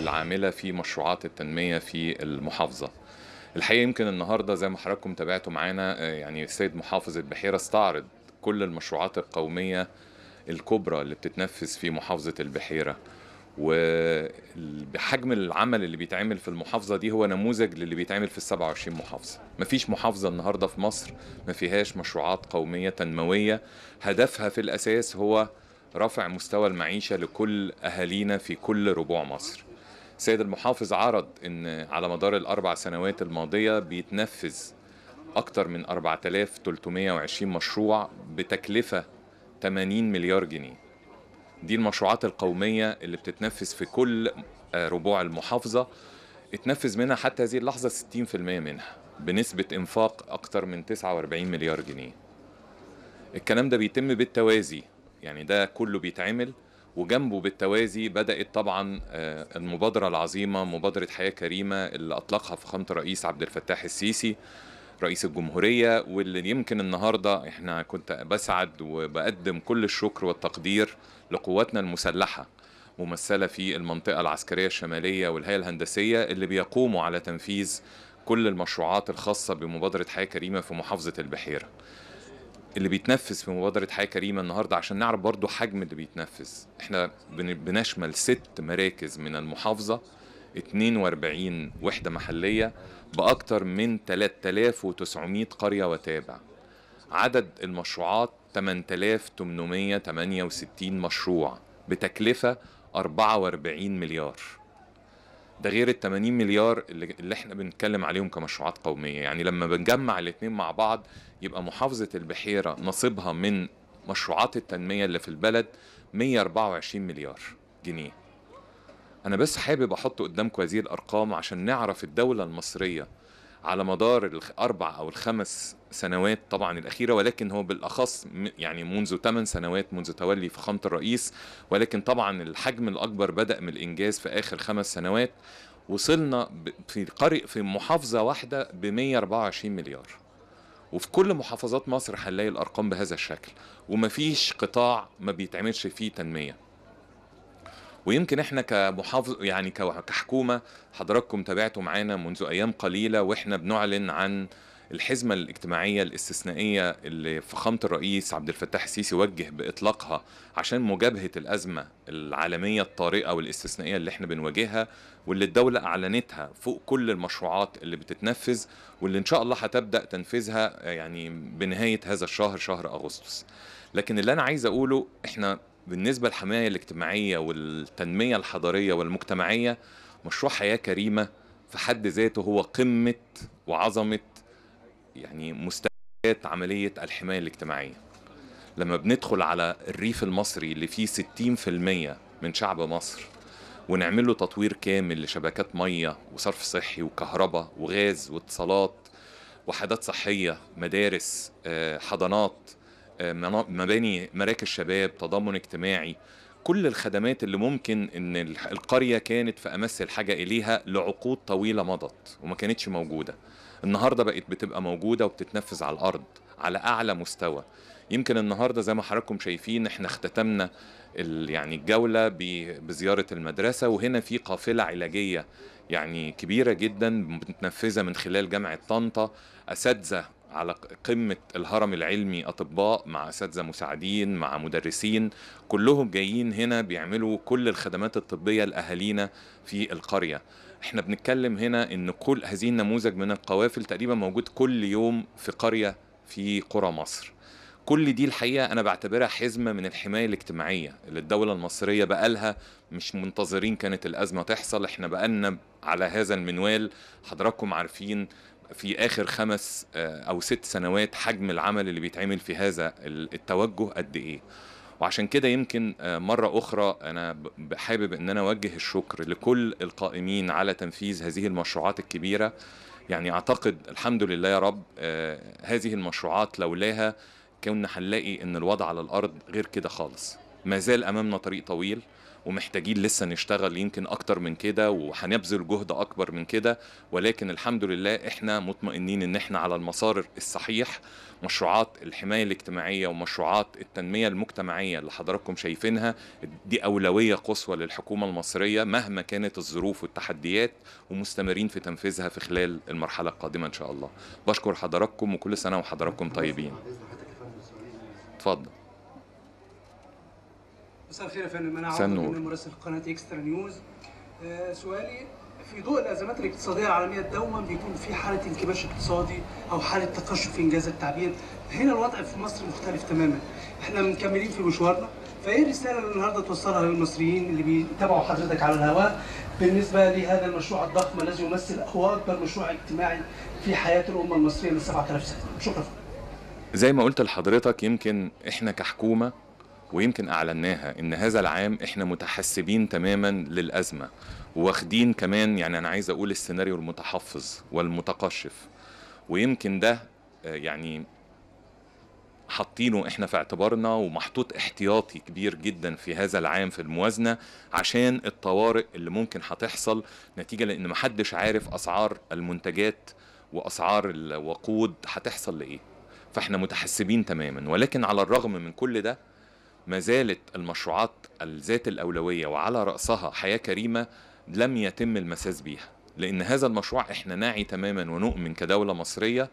العامله في مشروعات التنميه في المحافظه الحقيقه يمكن النهارده زي ما حضراتكم تابعتوا معانا يعني السيد محافظ البحيره استعرض كل المشروعات القوميه الكبرى اللي بتتنفذ في محافظه البحيره وبحجم العمل اللي بيتعمل في المحافظه دي هو نموذج للي بيتعمل في ال 27 محافظه مفيش محافظه النهارده في مصر ما فيهاش مشروعات قوميه تنمويه هدفها في الاساس هو رفع مستوى المعيشه لكل اهالينا في كل ربوع مصر السيد المحافظ عرض ان على مدار الاربع سنوات الماضيه بيتنفذ اكتر من 4320 مشروع بتكلفه 80 مليار جنيه دي المشروعات القوميه اللي بتتنفذ في كل آه، ربوع المحافظه اتنفذ منها حتى هذه اللحظه 60% منها بنسبه انفاق اكتر من 49 مليار جنيه الكلام ده بيتم بالتوازي يعني ده كله بيتعمل وجنبه بالتوازي بدأت طبعا آه، المبادرة العظيمة مبادرة حياة كريمة اللي أطلقها فخامة الرئيس عبد الفتاح السيسي رئيس الجمهورية واللي يمكن النهاردة احنا كنت بسعد وبقدم كل الشكر والتقدير لقواتنا المسلحة ممثلة في المنطقة العسكرية الشمالية والهيئة الهندسية اللي بيقوموا على تنفيذ كل المشروعات الخاصة بمبادرة حياة كريمة في محافظة البحيرة اللي بيتنفذ في مبادرة حياة كريمة النهاردة عشان نعرف برضو حجم اللي بيتنفذ احنا بنشمل ست مراكز من المحافظة 42 وحدة محلية بأكتر من 3900 قرية وتابع عدد المشروعات 8868 مشروع بتكلفة 44 مليار ده غير ال 80 مليار اللي, اللي احنا بنتكلم عليهم كمشروعات قوميه يعني لما بنجمع الاثنين مع بعض يبقى محافظه البحيره نصيبها من مشروعات التنميه اللي في البلد 124 مليار جنيه انا بس حابب احط قدامكم هذه الارقام عشان نعرف الدوله المصريه على مدار الاربع او الخمس سنوات طبعا الاخيره ولكن هو بالاخص يعني منذ ثمان سنوات منذ تولي فخامه الرئيس ولكن طبعا الحجم الاكبر بدا من الانجاز في اخر خمس سنوات وصلنا في قرية في محافظه واحده ب 124 مليار وفي كل محافظات مصر هنلاقي الارقام بهذا الشكل ومفيش قطاع ما بيتعملش فيه تنميه ويمكن احنا كمحافظ يعني كحكومه حضراتكم تابعتوا معانا منذ ايام قليله واحنا بنعلن عن الحزمه الاجتماعيه الاستثنائيه اللي فخامه الرئيس عبد الفتاح السيسي وجه باطلاقها عشان مجابهه الازمه العالميه الطارئه والاستثنائيه اللي احنا بنواجهها واللي الدوله اعلنتها فوق كل المشروعات اللي بتتنفذ واللي ان شاء الله هتبدا تنفيذها يعني بنهايه هذا الشهر شهر اغسطس لكن اللي انا عايز اقوله احنا بالنسبة للحماية الاجتماعية والتنمية الحضرية والمجتمعية مشروع حياة كريمة في حد ذاته هو قمة وعظمة يعني مستويات عملية الحماية الاجتماعية لما بندخل على الريف المصري اللي فيه 60% من شعب مصر ونعمل له تطوير كامل لشبكات مية وصرف صحي وكهرباء وغاز واتصالات وحدات صحية مدارس آه، حضانات مباني مراكز شباب تضامن اجتماعي كل الخدمات اللي ممكن ان القريه كانت في امس الحاجه اليها لعقود طويله مضت وما كانتش موجوده النهارده بقت بتبقى موجوده وبتتنفذ على الارض على اعلى مستوى يمكن النهارده زي ما حضراتكم شايفين احنا اختتمنا يعني الجوله بزياره المدرسه وهنا في قافله علاجيه يعني كبيره جدا متنفذه من خلال جامعه طنطا اساتذه على قمة الهرم العلمي أطباء مع أساتذة مساعدين مع مدرسين كلهم جايين هنا بيعملوا كل الخدمات الطبية لأهالينا في القرية احنا بنتكلم هنا ان كل هذه النموذج من القوافل تقريبا موجود كل يوم في قرية في قرى مصر كل دي الحقيقة أنا بعتبرها حزمة من الحماية الاجتماعية اللي الدولة المصرية بقالها مش منتظرين كانت الأزمة تحصل احنا بقالنا على هذا المنوال حضراتكم عارفين في اخر خمس آه، او ست سنوات حجم العمل اللي بيتعمل في هذا التوجه قد ايه وعشان كده يمكن آه، مرة أخرى أنا حابب أن أنا أوجه الشكر لكل القائمين على تنفيذ هذه المشروعات الكبيرة يعني أعتقد الحمد لله يا رب آه، هذه المشروعات لولاها كنا هنلاقي أن الوضع على الأرض غير كده خالص ما زال أمامنا طريق طويل ومحتاجين لسه نشتغل يمكن اكتر من كده وهنبذل جهد اكبر من كده ولكن الحمد لله احنا مطمئنين ان احنا على المسار الصحيح مشروعات الحمايه الاجتماعيه ومشروعات التنميه المجتمعيه اللي حضراتكم شايفينها دي اولويه قصوى للحكومه المصريه مهما كانت الظروف والتحديات ومستمرين في تنفيذها في خلال المرحله القادمه ان شاء الله بشكر حضراتكم وكل سنه وحضراتكم طيبين اتفضل مساء الخير يا فندم انا عبد من مراسل قناه اكسترا نيوز آه، سؤالي في ضوء الازمات الاقتصاديه العالميه دوما بيكون في حاله انكماش اقتصادي او حاله تقشف انجاز التعبير هنا الوضع في مصر مختلف تماما احنا مكملين في مشوارنا فايه الرساله اللي النهارده توصلها للمصريين اللي بيتابعوا حضرتك على الهواء بالنسبه لهذا المشروع الضخم الذي يمثل هو اكبر مشروع اجتماعي في حياه الامه المصريه من 7000 سنه شكرا زي ما قلت لحضرتك يمكن احنا كحكومه ويمكن اعلناها ان هذا العام احنا متحسبين تماما للازمه واخدين كمان يعني انا عايز اقول السيناريو المتحفظ والمتقشف ويمكن ده آه، يعني حاطينه احنا في اعتبارنا ومحطوط احتياطي كبير جدا في هذا العام في الموازنه عشان الطوارئ اللي ممكن هتحصل نتيجه لان محدش عارف اسعار المنتجات واسعار الوقود هتحصل لايه فاحنا متحسبين تماما ولكن على الرغم من كل ده ما زالت المشروعات الذات الأولوية وعلى رأسها حياة كريمة لم يتم المساس بيها لأن هذا المشروع إحنا نعي تماما ونؤمن كدولة مصرية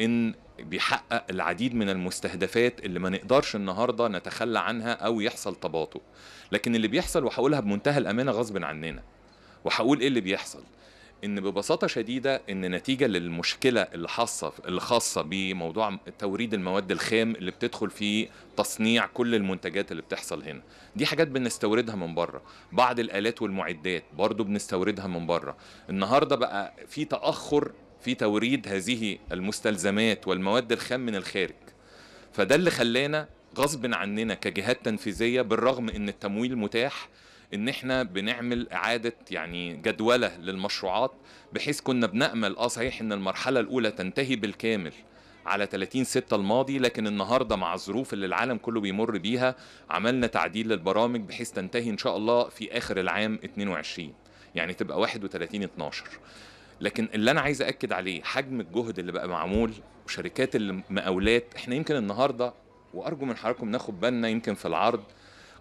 إن بيحقق العديد من المستهدفات اللي ما نقدرش النهارده نتخلى عنها او يحصل تباطؤ لكن اللي بيحصل وهقولها بمنتهى الامانه غصب عننا وهقول ايه اللي بيحصل ان ببساطه شديده ان نتيجه للمشكله الخاصه الخاصه بموضوع توريد المواد الخام اللي بتدخل في تصنيع كل المنتجات اللي بتحصل هنا دي حاجات بنستوردها من بره بعض الالات والمعدات برضو بنستوردها من بره النهارده بقى في تاخر في توريد هذه المستلزمات والمواد الخام من الخارج فده اللي خلانا غصب عننا كجهات تنفيذيه بالرغم ان التمويل متاح ان احنا بنعمل اعاده يعني جدوله للمشروعات بحيث كنا بنامل اه صحيح ان المرحله الاولى تنتهي بالكامل على 30 30/6 الماضي لكن النهاردة مع الظروف اللي العالم كله بيمر بيها عملنا تعديل للبرامج بحيث تنتهي إن شاء الله في آخر العام 22 يعني تبقى 31 12 لكن اللي انا عايز اكد عليه حجم الجهد اللي بقى معمول وشركات المقاولات احنا يمكن النهارده وارجو من حضراتكم ناخد بالنا يمكن في العرض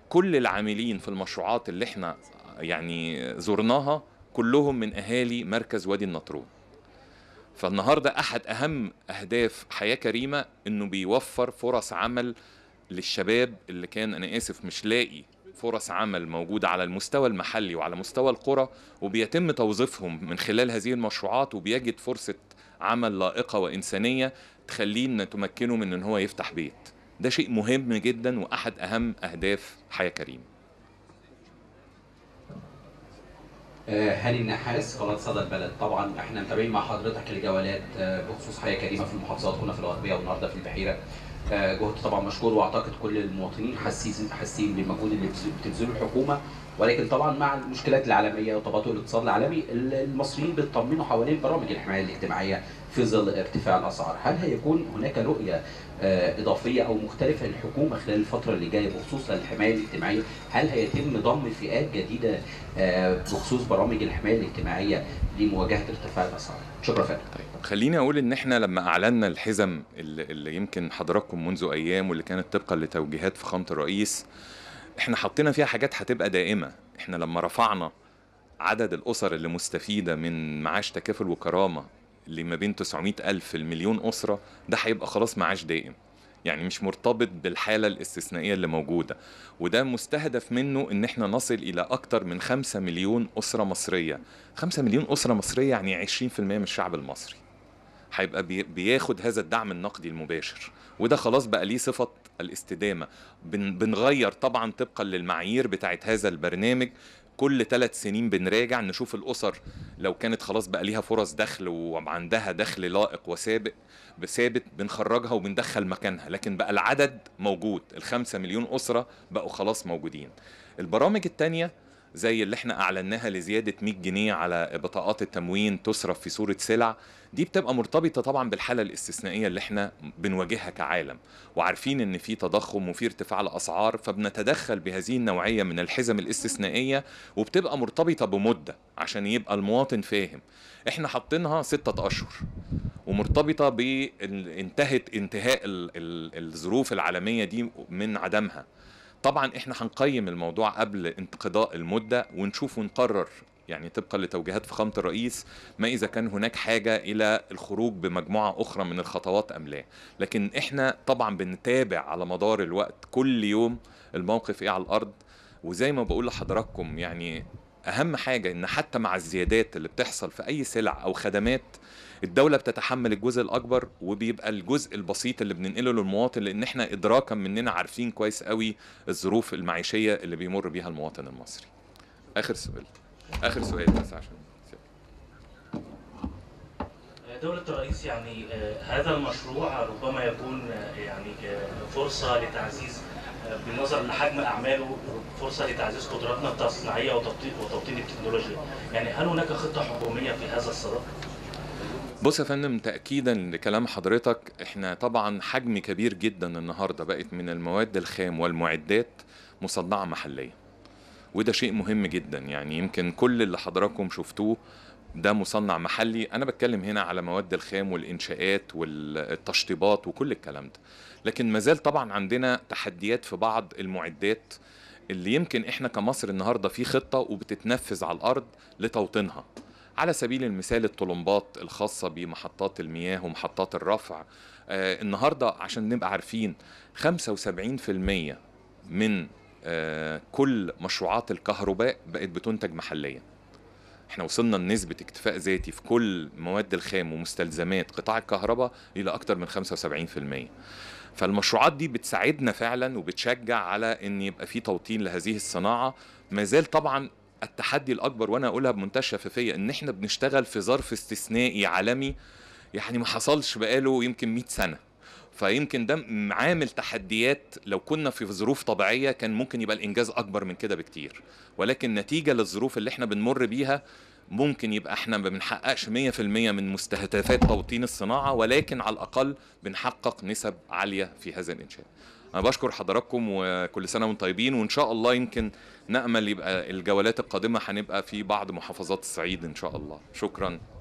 كل العاملين في المشروعات اللي احنا يعني زرناها كلهم من اهالي مركز وادي النطرون فالنهارده احد اهم اهداف حياه كريمه انه بيوفر فرص عمل للشباب اللي كان انا اسف مش لاقي فرص عمل موجوده على المستوى المحلي وعلى مستوى القرى وبيتم توظيفهم من خلال هذه المشروعات وبيجد فرصه عمل لائقه وانسانيه تخليه تمكنه من ان هو يفتح بيت ده شيء مهم جدا واحد اهم اهداف حياه كريم آه، هاني النحاس قناه صدى البلد طبعا احنا متابعين مع حضرتك الجولات آه، بخصوص حياه كريمه في المحافظات هنا في الغربيه والنهارده في البحيره آه، جهد طبعا مشكور واعتقد كل المواطنين حاسين حاسين بالمجهود اللي بتبذله الحكومه ولكن طبعا مع المشكلات العالميه وتباطؤ الاقتصاد العالمي المصريين بيطمنوا حوالين برامج الحمايه الاجتماعيه في ظل ارتفاع الاسعار هل هيكون هناك رؤيه آه، اضافيه او مختلفه للحكومه خلال الفتره اللي جايه بخصوص الحمايه الاجتماعيه هل هيتم ضم فئات جديده آه، بخصوص برامج الحمايه الاجتماعيه لمواجهه ارتفاع الاسعار شكرا فندم طيب خليني اقول ان احنا لما اعلنا الحزم اللي يمكن حضراتكم منذ ايام واللي كانت طبقا لتوجيهات فخامه الرئيس احنا حطينا فيها حاجات هتبقى دائمه احنا لما رفعنا عدد الاسر اللي مستفيده من معاش تكافل وكرامه اللي ما بين 900 ألف المليون أسرة ده هيبقى خلاص معاش دائم يعني مش مرتبط بالحالة الاستثنائية اللي موجودة وده مستهدف منه ان احنا نصل الى اكتر من 5 مليون أسرة مصرية 5 مليون أسرة مصرية يعني 20% من الشعب المصري هيبقى بياخد هذا الدعم النقدي المباشر وده خلاص بقى ليه صفة الاستدامة بنغير طبعا طبقا للمعايير بتاعت هذا البرنامج كل ثلاث سنين بنراجع نشوف الاسر لو كانت خلاص بقى ليها فرص دخل وعندها دخل لائق وسابق بثابت بنخرجها وبندخل مكانها لكن بقى العدد موجود الخمسة مليون اسره بقوا خلاص موجودين البرامج الثانيه زي اللي احنا اعلناها لزياده 100 جنيه على بطاقات التموين تصرف في صوره سلع دي بتبقى مرتبطه طبعا بالحاله الاستثنائيه اللي احنا بنواجهها كعالم وعارفين ان في تضخم وفي ارتفاع الاسعار فبنتدخل بهذه النوعيه من الحزم الاستثنائيه وبتبقى مرتبطه بمده عشان يبقى المواطن فاهم احنا حاطينها ستة اشهر ومرتبطة بانتهت انتهاء الظروف العالمية دي من عدمها طبعا احنا هنقيم الموضوع قبل انقضاء المده ونشوف ونقرر يعني طبقا لتوجيهات فخامه الرئيس ما اذا كان هناك حاجه الى الخروج بمجموعه اخرى من الخطوات ام لا لكن احنا طبعا بنتابع على مدار الوقت كل يوم الموقف ايه على الارض وزي ما بقول لحضراتكم يعني اهم حاجه ان حتى مع الزيادات اللي بتحصل في اي سلع او خدمات الدوله بتتحمل الجزء الاكبر وبيبقى الجزء البسيط اللي بننقله للمواطن لان احنا ادراكا مننا عارفين كويس قوي الظروف المعيشيه اللي بيمر بيها المواطن المصري اخر سؤال اخر سؤال بس عشان آه، دولة الرئيس يعني آه، هذا المشروع ربما يكون آه، يعني فرصة لتعزيز بالنظر لحجم اعماله فرصه لتعزيز قدراتنا التصنيعيه وتوطين التكنولوجيا يعني هل هناك خطه حكوميه في هذا السبب بص يا فندم تأكيدا لكلام حضرتك احنا طبعا حجم كبير جدا النهارده بقت من المواد الخام والمعدات مصنعة محليا وده شيء مهم جدا يعني يمكن كل اللي حضراتكم شفتوه ده مصنع محلي انا بتكلم هنا على مواد الخام والانشاءات والتشطيبات وكل الكلام ده لكن مازال طبعا عندنا تحديات في بعض المعدات اللي يمكن احنا كمصر النهارده في خطه وبتتنفذ على الارض لتوطينها على سبيل المثال الطلمبات الخاصة بمحطات المياه ومحطات الرفع آه، النهاردة عشان نبقى عارفين 75% من آه، كل مشروعات الكهرباء بقت بتنتج محليا احنا وصلنا لنسبة اكتفاء ذاتي في كل مواد الخام ومستلزمات قطاع الكهرباء إلى أكتر من 75% فالمشروعات دي بتساعدنا فعلا وبتشجع على ان يبقى في توطين لهذه الصناعه ما زال طبعا التحدي الاكبر وانا اقولها بمنتهى الشفافيه ان احنا بنشتغل في ظرف استثنائي عالمي يعني ما حصلش بقاله يمكن 100 سنه فيمكن ده عامل تحديات لو كنا في ظروف طبيعيه كان ممكن يبقى الانجاز اكبر من كده بكتير ولكن نتيجه للظروف اللي احنا بنمر بيها ممكن يبقى احنا ما بنحققش 100% من مستهدفات توطين الصناعه ولكن على الاقل بنحقق نسب عاليه في هذا الانشاء انا بشكر حضراتكم وكل سنه وانتم طيبين وان شاء الله يمكن نامل يبقى الجولات القادمه هنبقى في بعض محافظات الصعيد ان شاء الله شكرا